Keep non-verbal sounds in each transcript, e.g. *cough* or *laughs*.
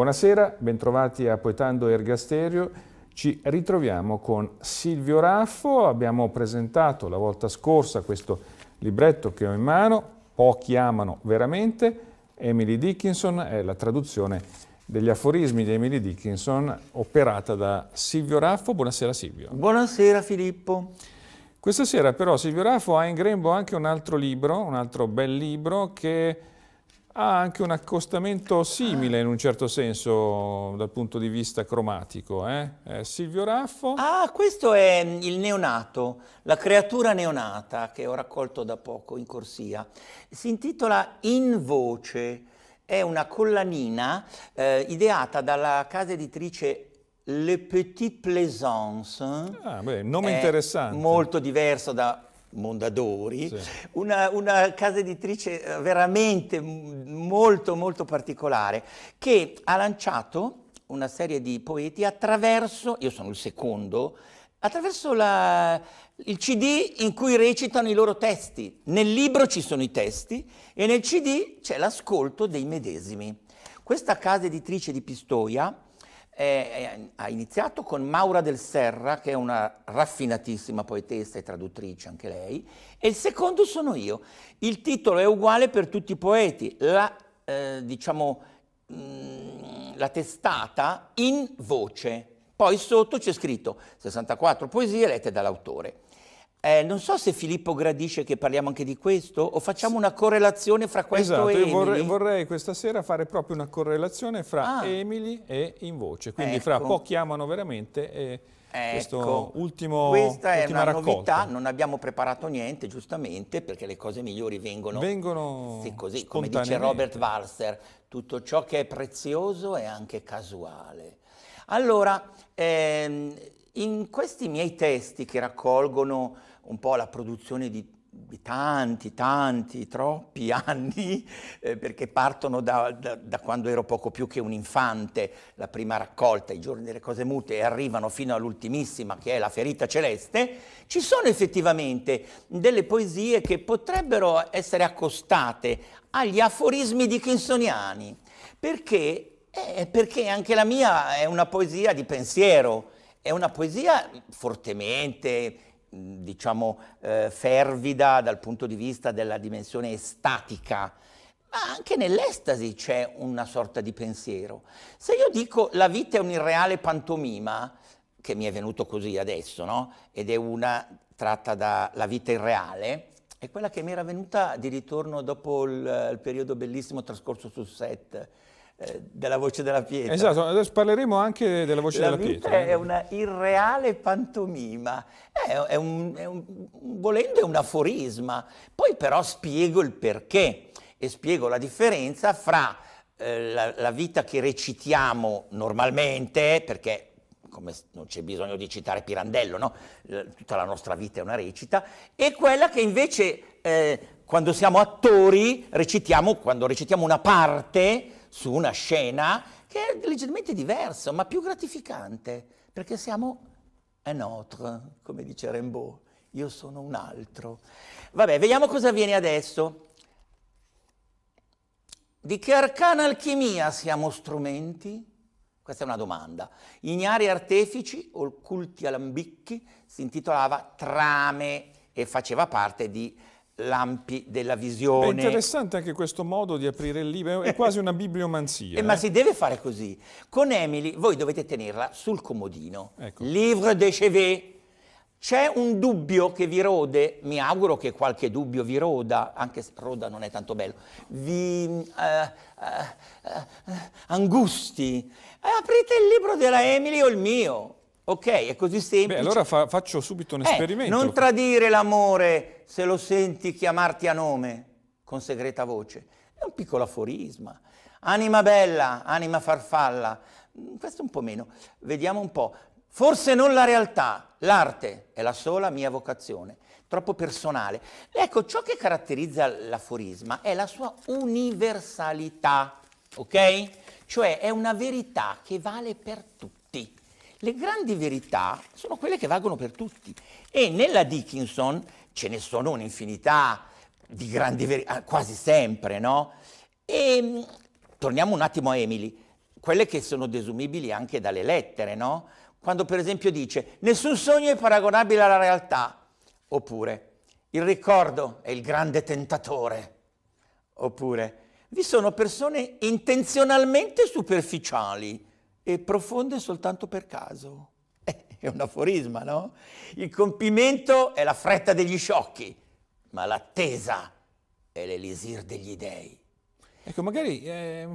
Buonasera, bentrovati a Poetando Ergasterio. Ci ritroviamo con Silvio Raffo. Abbiamo presentato la volta scorsa questo libretto che ho in mano, Pochi amano veramente. Emily Dickinson è la traduzione degli aforismi di Emily Dickinson operata da Silvio Raffo. Buonasera Silvio. Buonasera Filippo. Questa sera però Silvio Raffo ha in grembo anche un altro libro, un altro bel libro che ha anche un accostamento simile in un certo senso dal punto di vista cromatico. Eh? eh Silvio Raffo. Ah, questo è mm, il neonato, la creatura neonata che ho raccolto da poco in corsia. Si intitola In Voce, è una collanina eh, ideata dalla casa editrice Le Petit Plaisance. Ah, beh, nome interessante. Molto diverso da Mondadori, sì. una, una, casa editrice eh, veramente molto molto particolare che ha lanciato una serie di poeti attraverso, io sono il secondo, attraverso la, il CD in cui recitano i loro testi. Nel libro ci sono i testi e nel CD c'è l'ascolto dei medesimi. Questa casa editrice di Pistoia eh, ha iniziato con Maura del Serra, che è una raffinatissima poetessa e traduttrice anche lei, e il secondo sono io. Il titolo è uguale per tutti i poeti, la, eh, diciamo, mh, mm, la testata in voce. Poi sotto c'è scritto 64 poesie lette dall'autore. Eh, non so se Filippo gradisce che parliamo anche di questo o facciamo una correlazione fra questo esatto, e Emily. Vorrei, vorrei questa sera fare proprio una correlazione fra ah. Emily e In Voce, quindi ecco. fra pochi amano veramente e ecco. questo ultimo Questa è una raccolta. novità, non abbiamo preparato niente giustamente perché le cose migliori vengono, vengono sì, così, come dice Robert Walser, tutto ciò che è prezioso è anche casuale. Allora, ehm, in questi miei testi che raccolgono un po' la produzione di, di tanti, tanti, troppi *laughs* anni, eh, perché partono da, da, da, quando ero poco più che un infante, la prima raccolta, i giorni delle cose mute, e arrivano fino all'ultimissima, che è la ferita celeste, ci sono effettivamente delle poesie che potrebbero essere accostate agli aforismi dickinsoniani, perché, eh, perché anche la mia è una poesia di pensiero, è una poesia fortemente diciamo, eh, fervida dal punto di vista della dimensione estatica, ma anche nell'estasi c'è una sorta di pensiero. Se io dico la vita è un irreale pantomima, che mi è venuto così adesso, no? ed è una tratta dalla vita irreale, è quella che mi era venuta di ritorno dopo il, il periodo bellissimo trascorso sul set della voce della pietra. Esatto, adesso parleremo anche della voce la della pietra. La vita è una irreale pantomima, è, è un, è un, volendo è un aforisma, poi però spiego il perché e spiego la differenza fra eh, la, la vita che recitiamo normalmente, perché come non c'è bisogno di citare Pirandello, no? tutta la nostra vita è una recita, e quella che invece eh, quando siamo attori recitiamo, quando recitiamo una parte, su una scena che è leggermente diverso, ma più gratificante, perché siamo un autre, come dice Rimbaud, io sono un altro. Vabbè, vediamo cosa avviene adesso. Di che arcana alchimia siamo strumenti? Questa è una domanda. Ignari artefici, o culti alambicchi, si intitolava Trame e faceva parte di lampi della visione. È interessante anche questo modo di aprire il libro, è eh, quasi eh. una bibliomanzia. eh, ma eh? si deve fare così. Con Emily voi dovete tenerla sul comodino. Ecco. Livre de chevet. C'è un dubbio che vi rode, mi auguro che qualche dubbio vi roda, anche se roda non è tanto bello, vi uh, uh, uh, angusti. aprite il libro della Emily o il mio, Ok, è così semplice. Beh, allora fa faccio subito un eh, esperimento. Non tradire l'amore se lo senti chiamarti a nome con segreta voce. È un piccolo aforisma. Anima bella, anima farfalla. Mm, questo un po' meno. Vediamo un po'. Forse non la realtà, l'arte è la sola mia vocazione. Troppo personale. Ecco, ciò che caratterizza l'aforisma è la sua universalità, ok? Cioè è una verità che vale per tutti. Le grandi verità sono quelle che valgono per tutti e nella Dickinson ce ne sono un'infinità di grandi verità, ah, quasi sempre, no? E ehm, torniamo un attimo a Emily, quelle che sono desumibili anche dalle lettere, no? Quando per esempio dice nessun sogno è paragonabile alla realtà, oppure il ricordo è il grande tentatore, oppure vi sono persone intenzionalmente superficiali, e profonde soltanto per caso. *laughs* Eh, è un aforisma, no? Il compimento è la fretta degli sciocchi, ma l'attesa è l'elisir degli dèi. Ecco, magari eh,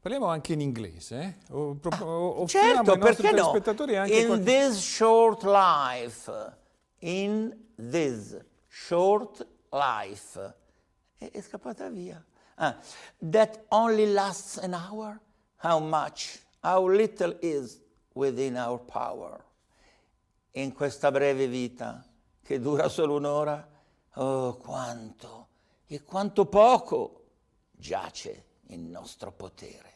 parliamo anche in inglese, eh? o, pro- ah, certo, perché no? in qualche... this short life, in this short life, è, è scappata via. Ah, that only lasts an hour? How much? How little is within our power. In questa breve vita, che dura solo un'ora, oh quanto e quanto poco giace il nostro potere.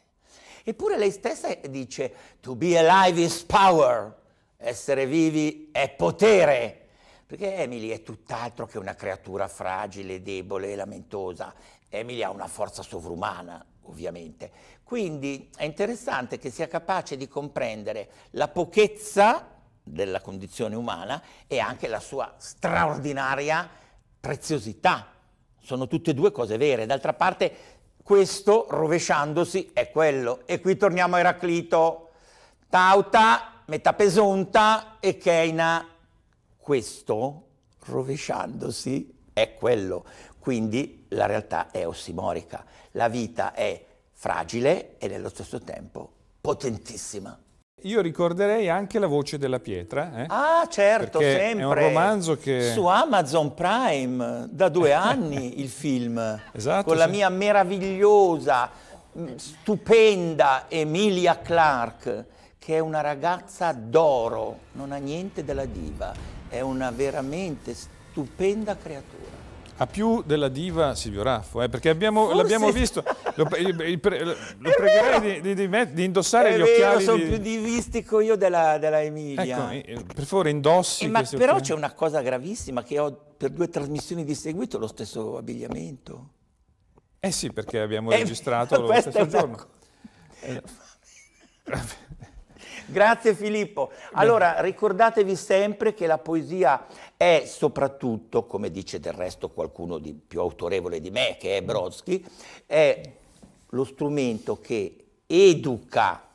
Eppure lei stessa dice, to be alive is power, essere vivi è potere. Perché Emily è tutt'altro che una creatura fragile, debole e lamentosa. Emily ha una forza sovrumana, ovviamente. Quindi è interessante che sia capace di comprendere la pochezza della condizione umana e anche la sua straordinaria preziosità. Sono tutte e due cose vere. D'altra parte, questo rovesciandosi è quello. E qui torniamo a Eraclito. Tauta, metapesonta e Keina. Questo rovesciandosi è quello. Quindi la realtà è ossimorica. La vita è fragile e nello stesso tempo potentissima. Io ricorderei anche La voce della pietra. Eh? Ah, certo, sempre. È un romanzo che. Su Amazon Prime da due eh. anni il film. *laughs* Esatto. Con la mia meravigliosa, mm, stupenda Emilia Clark, che è una ragazza d'oro, non ha niente della diva, è una veramente stupenda creatura a più della diva Silvio Raffo, eh, perché l'abbiamo visto, lo, pre, lo pregherei di, di, di, di, indossare è gli vero, occhiali. sono più divistico io della, della Emilia. Ecco, per favore indossi. Eh, ma però c'è una cosa gravissima che ho per due trasmissioni di seguito lo stesso abbigliamento. Eh sì, perché abbiamo eh, registrato *laughs* lo stesso giorno. Eh, *laughs* Grazie Filippo. Allora, ricordatevi sempre che la poesia è soprattutto, come dice del resto qualcuno di più autorevole di me, che è Brodsky, è lo strumento che educa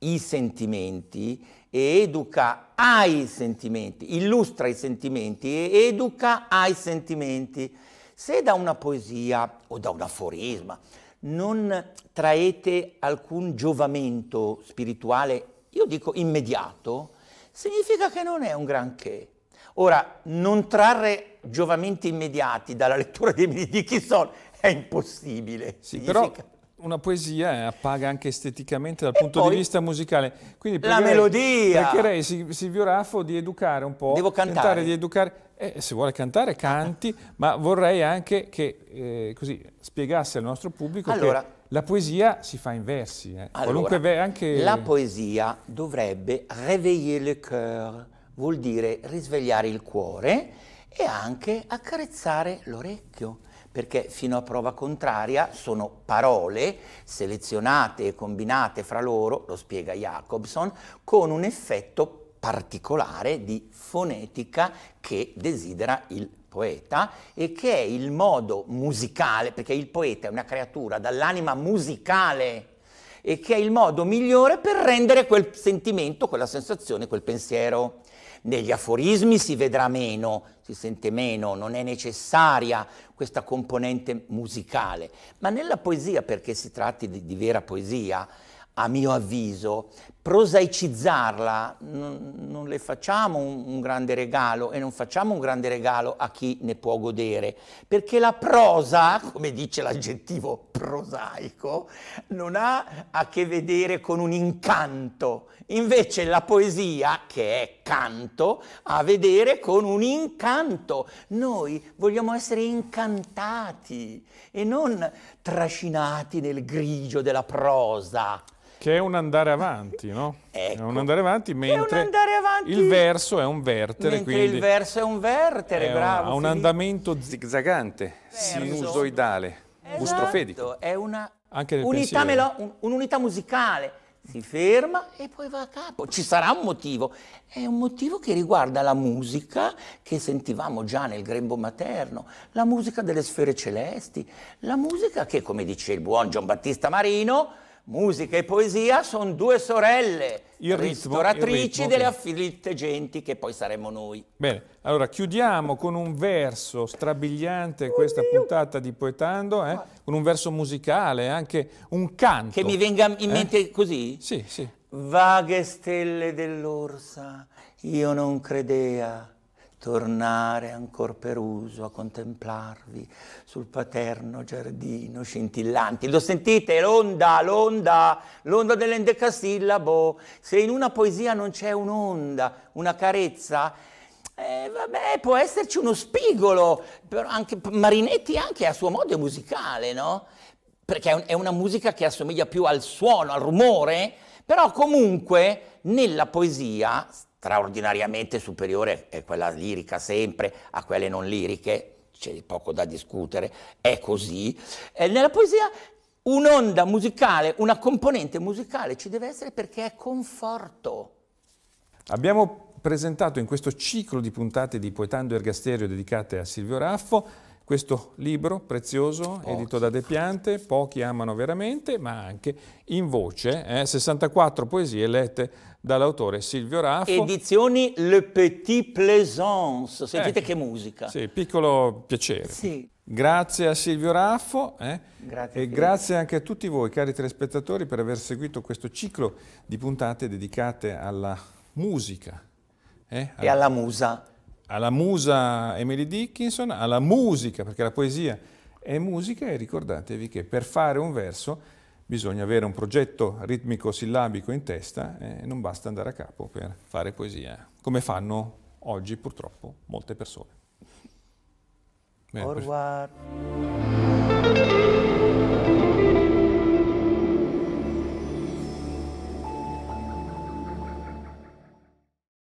i sentimenti e educa ai sentimenti, illustra i sentimenti e educa ai sentimenti. Se da una poesia o da un aforisma non traete alcun giovamento spirituale io dico immediato, significa che non è un granché. Ora, non trarre giovamenti immediati dalla lettura di Emily è impossibile. Sì, significa... però una poesia eh, appaga anche esteticamente dal e punto di vista musicale. Quindi la melodia! Cercherei Silvio Raffo di educare un po'. Devo cantare. di educare. Eh, se vuole cantare, canti, ma vorrei anche che eh, così, spiegasse al nostro pubblico allora, che la poesia si fa in versi, eh. allora, ver anche... La poesia dovrebbe réveiller le cœur, vuol dire risvegliare il cuore e anche accarezzare l'orecchio, perché fino a prova contraria sono parole selezionate e combinate fra loro, lo spiega Jacobson, con un effetto particolare di fonetica che desidera il poeta e che è il modo musicale, perché il poeta è una creatura dall'anima musicale e che è il modo migliore per rendere quel sentimento, quella sensazione, quel pensiero. Negli aforismi si vedrà meno, si sente meno, non è necessaria questa componente musicale, ma nella poesia, perché si tratti di, di vera poesia, a mio avviso, prosaicizzarla non, non le facciamo un, un, grande regalo e non facciamo un grande regalo a chi ne può godere, perché la prosa, *laughs* come dice l'aggettivo prosaico, non ha a che vedere con un incanto, invece la poesia, che è canto, ha a vedere con un incanto. Noi vogliamo essere incantati e non trascinati nel grigio della prosa. Che è un andare avanti, no? Ecco. È un ecco. andare avanti, mentre andare avanti... il verso è un vertere. Mentre quindi il verso è un vertere, è bravo. Ha un andamento zigzagante, sinusoidale, esatto. bustrofedico. È una unità, melo, un'unità musicale si ferma e poi va a capo. Ci sarà un motivo. È un motivo che riguarda la musica che sentivamo già nel grembo materno, la musica delle sfere celesti, la musica che, come dice il buon Gian Battista Marino, musica e poesia sono due sorelle il ritmo, ristoratrici il ritmo, delle okay. genti che poi saremmo noi. Bene, allora chiudiamo con un verso strabiliante Oddio. questa puntata di Poetando, eh? con un verso musicale, anche un canto. Che mi venga in eh? mente così? Sì, sì. Vaghe stelle dell'orsa, io non credea, tornare ancor uso a contemplarvi sul paterno giardino scintillanti. Lo sentite? L'onda, l'onda, l'onda dell'endecasillabo. Se in una poesia non c'è un'onda, una carezza, eh, vabbè, può esserci uno spigolo, Però anche, Marinetti anche a suo modo è musicale, no? Perché è una musica che assomiglia più al suono, al rumore, però comunque nella poesia straordinariamente superiore è quella lirica sempre a quelle non liriche, c'è poco da discutere, è così. E eh, nella poesia un'onda musicale, una componente musicale ci deve essere perché è conforto. Abbiamo presentato in questo ciclo di puntate di Poetando Ergasterio dedicate a Silvio Raffo questo libro prezioso, pochi. edito da De Piante, pochi amano veramente, ma anche in voce, eh, 64 poesie lette dall'autore Silvio Raffo. Edizioni Le Petit Plaisance, sentite eh, che musica. Sì, piccolo piacere. Sì. Grazie a Silvio Raffo eh, grazie, e grazie anche a tutti voi, cari telespettatori, per aver seguito questo ciclo di puntate dedicate alla musica. Alla... Eh, e alla musa alla musa Emily Dickinson, alla musica, perché la poesia è musica e ricordatevi che per fare un verso bisogna avere un progetto ritmico-sillabico in testa eh, e non basta andare a capo per fare poesia, come fanno oggi purtroppo molte persone. Bene, Au revoir.